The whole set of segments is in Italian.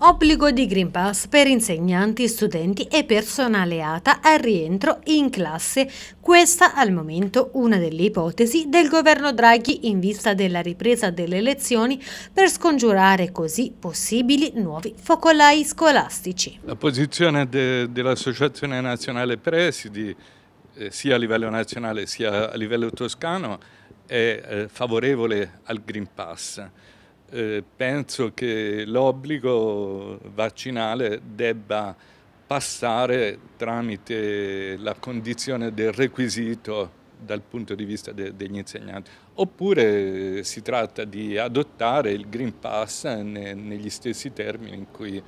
Obbligo di Green Pass per insegnanti, studenti e personale ATA al rientro in classe. Questa al momento una delle ipotesi del governo Draghi in vista della ripresa delle lezioni per scongiurare così possibili nuovi focolai scolastici. La posizione de, dell'Associazione Nazionale Presidi eh, sia a livello nazionale sia a livello toscano è eh, favorevole al Green Pass eh, penso che l'obbligo vaccinale debba passare tramite la condizione del requisito dal punto di vista de degli insegnanti. Oppure si tratta di adottare il Green Pass ne negli stessi termini in cui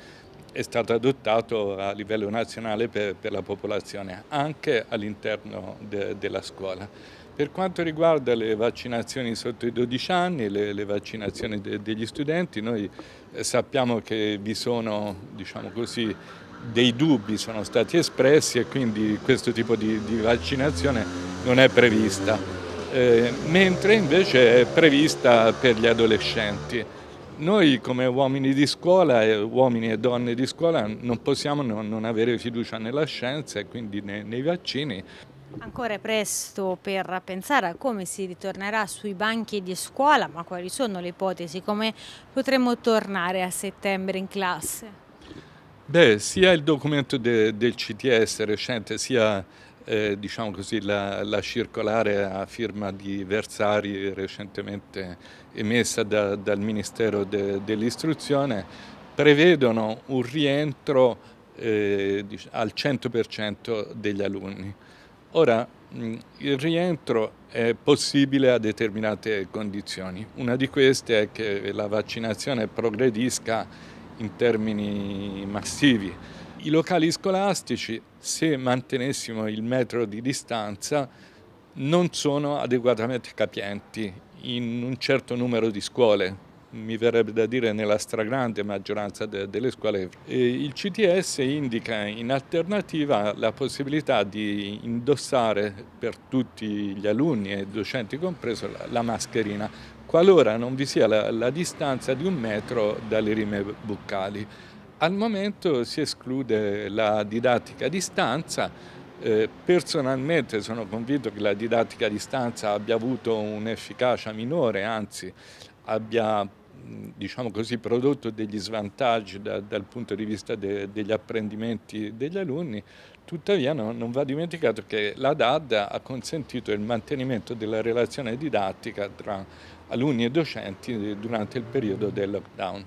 è stato adottato a livello nazionale per, per la popolazione, anche all'interno de della scuola. Per quanto riguarda le vaccinazioni sotto i 12 anni, le, le vaccinazioni de, degli studenti, noi eh, sappiamo che vi sono diciamo così, dei dubbi, sono stati espressi e quindi questo tipo di, di vaccinazione non è prevista, eh, mentre invece è prevista per gli adolescenti. Noi come uomini di scuola, uomini e donne di scuola, non possiamo non, avere fiducia nella scienza e quindi nei vaccini, Ancora è presto per pensare a come si ritornerà sui banchi di scuola, ma quali sono le ipotesi? Come potremo tornare a settembre in classe? Beh, sia il documento de, del CTS recente, sia eh, diciamo così, la, la, circolare a firma di Versari recentemente emessa da, dal Ministero de, dell'Istruzione, prevedono un rientro eh, al 100% degli alunni. Ora, mm, il rientro è possibile a determinate condizioni. Una di queste è che la vaccinazione progredisca in termini massivi. I locali scolastici, se mantenessimo il metro di distanza, non sono adeguatamente capienti in un certo numero di scuole, mi verrebbe da dire nella stragrande maggioranza de delle scuole. E il CTS indica in alternativa la possibilità di indossare per tutti gli alunni e docenti compreso la, la mascherina, qualora non vi sia la, la distanza di un metro dalle rime buccali. Al momento si esclude la didattica a distanza, eh, personalmente sono convinto che la didattica a distanza abbia avuto un'efficacia minore, anzi abbia diciamo così, prodotto degli svantaggi da, dal punto di vista de, degli apprendimenti degli alunni, tuttavia no, non va dimenticato che la DAD ha consentito il mantenimento della relazione didattica tra alunni e docenti durante il periodo del lockdown.